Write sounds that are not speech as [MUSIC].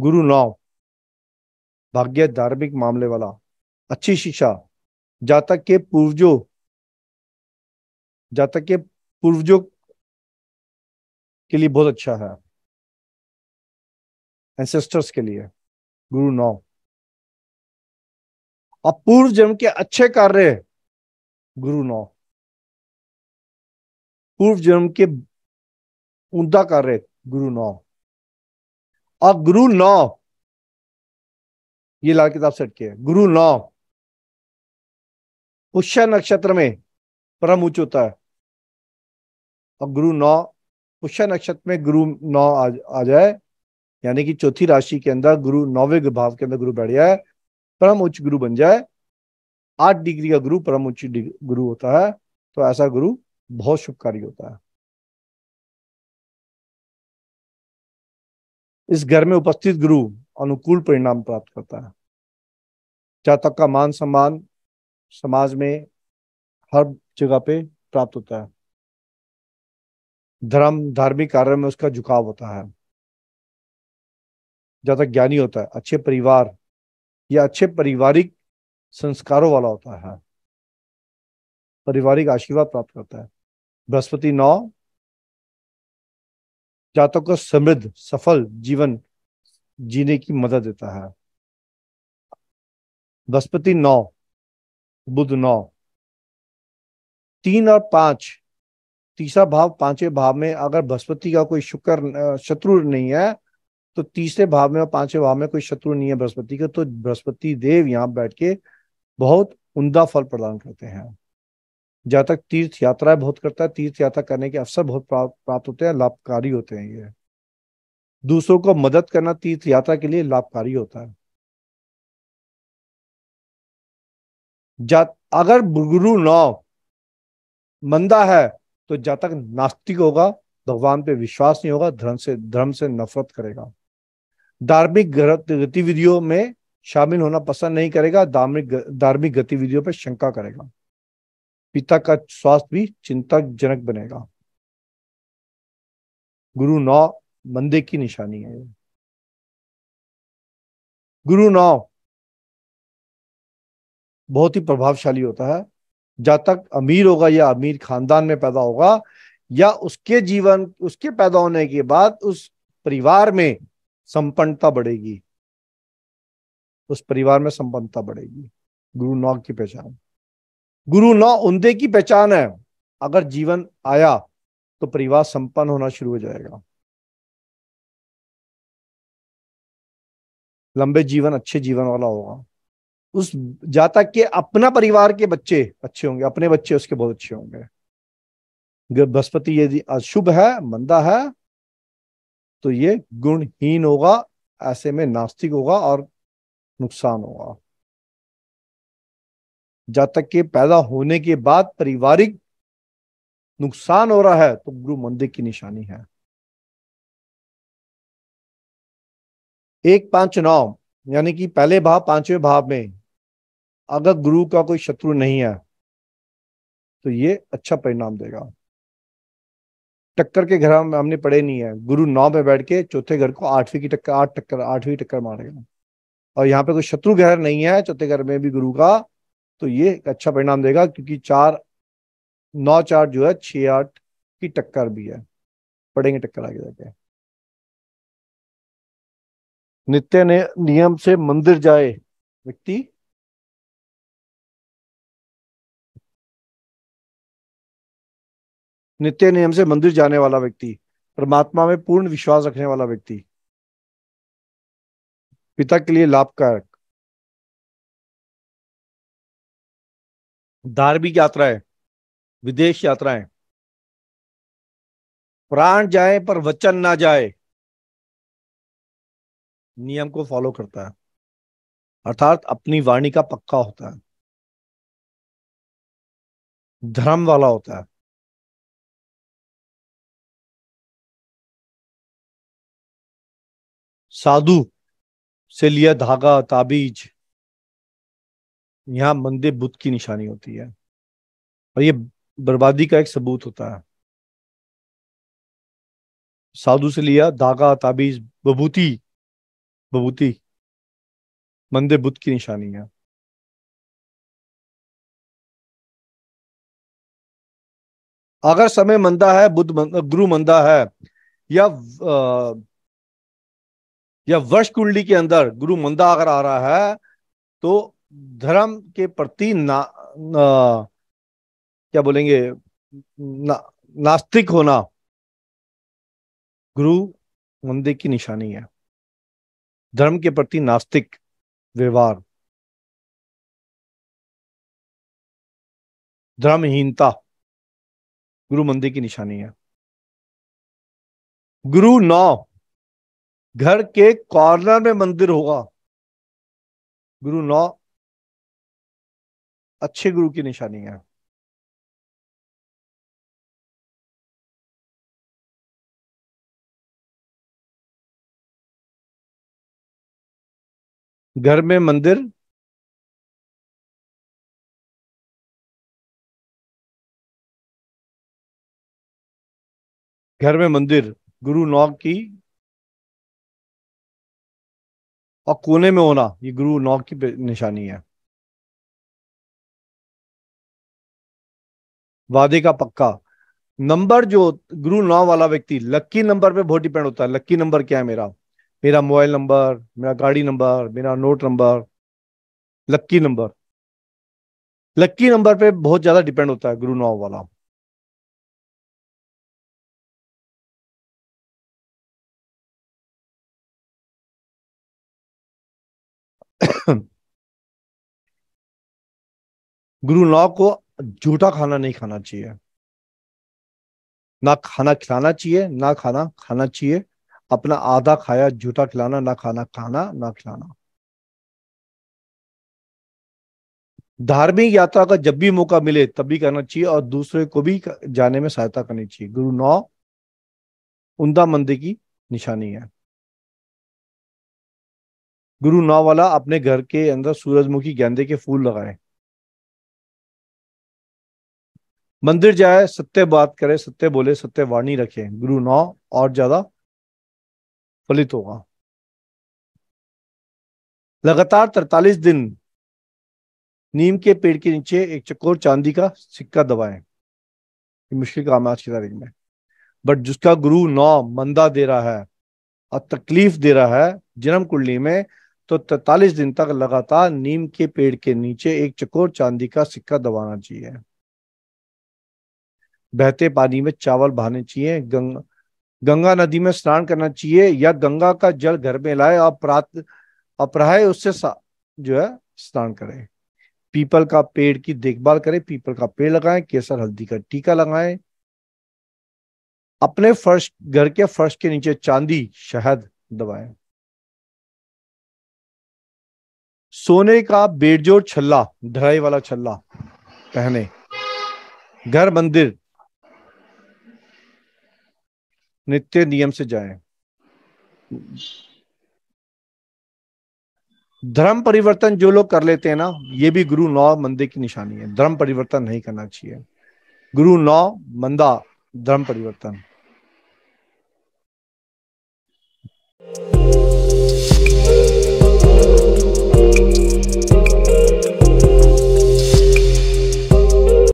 गुरु नौ भाग्य धार्मिक मामले वाला अच्छी शिक्षा जातक के पूर्वजों जातक के पूर्वजों के लिए बहुत अच्छा है एंसेस्टर्स के लिए गुरु नौ अब पूर्व जन्म के अच्छे कार्य गुरु नौ पूर्व जन्म के उमदा कार्य गुरु नौ और गुरु नौ ये लाल किताब सेट किया गुरु नौ पुष्य नक्षत्र में परम उच्च होता है और गुरु नौ पुष्य नक्षत्र में गुरु नौ आ, आ जाए यानी कि चौथी राशि के अंदर गुरु नौवे भाव के अंदर गुरु बैठ जाए परम उच्च गुरु बन जाए आठ डिग्री का गुरु परम उच्च गुरु होता है तो ऐसा गुरु बहुत शुभकारी होता है इस घर में उपस्थित गुरु अनुकूल परिणाम प्राप्त करता है जातक तक का मान सम्मान समाज में हर जगह पे प्राप्त होता है धर्म धार्मिक कार्य में उसका झुकाव होता है जातक तक ज्ञानी होता है अच्छे परिवार या अच्छे पारिवारिक संस्कारों वाला होता है पारिवारिक आशीर्वाद प्राप्त करता है बृहस्पति नौ जातक को समृद्ध सफल जीवन जीने की मदद देता है बृहस्पति नौ बुध नौ तीन और पांच तीसरा भाव पांचवें भाव में अगर बृहस्पति का कोई शुक्र शत्रु नहीं है तो तीसरे भाव में और पांचवें भाव में कोई शत्रु नहीं है बृहस्पति का तो बृहस्पति देव यहाँ बैठ के बहुत उमदा फल प्रदान करते हैं तक तीर्थ यात्राएं बहुत करता है तीर्थ यात्रा करने के अवसर बहुत प्राप्त होते हैं लाभकारी होते हैं ये दूसरों को मदद करना तीर्थ यात्रा के लिए लाभकारी होता है अगर गुरु नौ मंदा है तो जातक नास्तिक होगा भगवान पे विश्वास नहीं होगा धर्म से धर्म से नफरत करेगा धार्मिक गतिविधियों में शामिल होना पसंद नहीं करेगा धार्मिक धार्मिक गतिविधियों पर शंका करेगा पिता का स्वास्थ्य भी चिंताजनक बनेगा गुरु नौ मंदे की निशानी है गुरु नौ बहुत ही प्रभावशाली होता है जब तक अमीर होगा या अमीर खानदान में पैदा होगा या उसके जीवन उसके पैदा होने के बाद उस परिवार में संपन्नता बढ़ेगी उस परिवार में संपन्नता बढ़ेगी गुरु नौ की पहचान गुरु ना उनते की पहचान है अगर जीवन आया तो परिवार संपन्न होना शुरू हो जाएगा लंबे जीवन अच्छे जीवन वाला होगा उस जातक के अपना परिवार के बच्चे अच्छे होंगे अपने बच्चे उसके बहुत अच्छे होंगे बृहस्पति यदि अशुभ है मंदा है तो ये गुणहीन होगा ऐसे में नास्तिक होगा और नुकसान होगा जब तक के पैदा होने के बाद पारिवारिक नुकसान हो रहा है तो गुरु मंदिर की निशानी है एक पांच नौ यानी कि पहले भाव पांचवें भाव में अगर गुरु का कोई शत्रु नहीं है तो ये अच्छा परिणाम देगा टक्कर के घर में हमने पढ़े नहीं है गुरु नौ में बैठ के चौथे घर को आठवीं की टक्कर आठ टक्कर आठवीं टक्कर मारेगा और यहाँ पे कोई शत्रु ग्रह नहीं है चौथे घर में भी गुरु का तो ये एक अच्छा परिणाम देगा क्योंकि चार नौ चार जो है छ आठ की टक्कर भी है पढ़ेंगे टक्कर आगे जाके नित्य ने नियम से मंदिर जाए व्यक्ति नित्य नियम से मंदिर जाने वाला व्यक्ति परमात्मा में पूर्ण विश्वास रखने वाला व्यक्ति पिता के लिए लाभकारक धार्मिक यात्राएं विदेश यात्राएं प्राण जाए पर वचन ना जाए नियम को फॉलो करता है अर्थात अपनी वाणी का पक्का होता है धर्म वाला होता है साधु से लिया धागा ताबीज यहाँ मंदे बुद्ध की निशानी होती है और ये बर्बादी का एक सबूत होता है साधु से लिया धागा ताबीज बबूती बबूती मंदे बुद्ध की निशानी है अगर समय मंदा है बुद्ध गुरु मंदा है या आ, या वर्ष कुंडली के अंदर गुरु मंदा अगर आ रहा है तो धर्म के प्रति ना, ना क्या बोलेंगे ना, नास्तिक होना गुरु मंदिर की निशानी है धर्म के प्रति नास्तिक व्यवहार धर्महीनता गुरु मंदिर की निशानी है गुरु नौ घर के कॉर्नर में मंदिर होगा गुरु नौ अच्छे गुरु की निशानी है घर में मंदिर घर में मंदिर गुरु नौक की और कोने में होना ये गुरु नौक की निशानी है वादे का पक्का नंबर जो गुरु नौ वाला व्यक्ति लक्की नंबर पे बहुत डिपेंड होता है लक्की नंबर क्या है मेरा मेरा मोबाइल नंबर मेरा गाड़ी नंबर मेरा note number lucky number lucky number पे बहुत ज्यादा डिपेंड होता है गुरु नौ वाला [COUGHS] गुरु नौ को झूठा खाना नहीं खाना चाहिए ना खाना खिलाना चाहिए ना खाना खाना चाहिए अपना आधा खाया झूठा खिलाना ना खाना खाना ना खिलाना धार्मिक यात्रा का जब भी मौका मिले तब भी करना चाहिए और दूसरे को भी जाने में सहायता करनी चाहिए गुरु नौ उमदा मंदिर की निशानी है गुरु नौ वाला अपने घर के अंदर सूरजमुखी गेंदे के फूल लगाए मंदिर जाए सत्य बात करे सत्य बोले सत्य वाणी रखे गुरु नौ और ज्यादा फलित होगा लगातार तरतालीस दिन नीम के पेड़ के नीचे एक चकोर चांदी का सिक्का दबाएं मुश्किल काम है आज की तारीख में बट जिसका गुरु नौ मंदा दे रहा है और तकलीफ दे रहा है जन्म कुंडली में तो तैतालीस दिन तक लगातार नीम के पेड़ के नीचे एक चकोर चांदी का सिक्का दबाना चाहिए बहते पानी में चावल बहाने चाहिए गंगा गंगा नदी में स्नान करना चाहिए या गंगा का जल घर में लाए और प्रात उससे जो है स्नान करें पीपल का पेड़ की देखभाल करें पीपल का पेड़ लगाएं केसर हल्दी का टीका लगाएं अपने फर्श घर के फर्श के नीचे चांदी शहद दबाएं सोने का बेड़जोड़ छल्ला धराई वाला छल्ला पहने घर मंदिर नित्य नियम से जाए धर्म परिवर्तन जो लोग कर लेते हैं ना ये भी गुरु नौ मंदे की निशानी है धर्म परिवर्तन नहीं करना चाहिए गुरु नौ मंदा धर्म परिवर्तन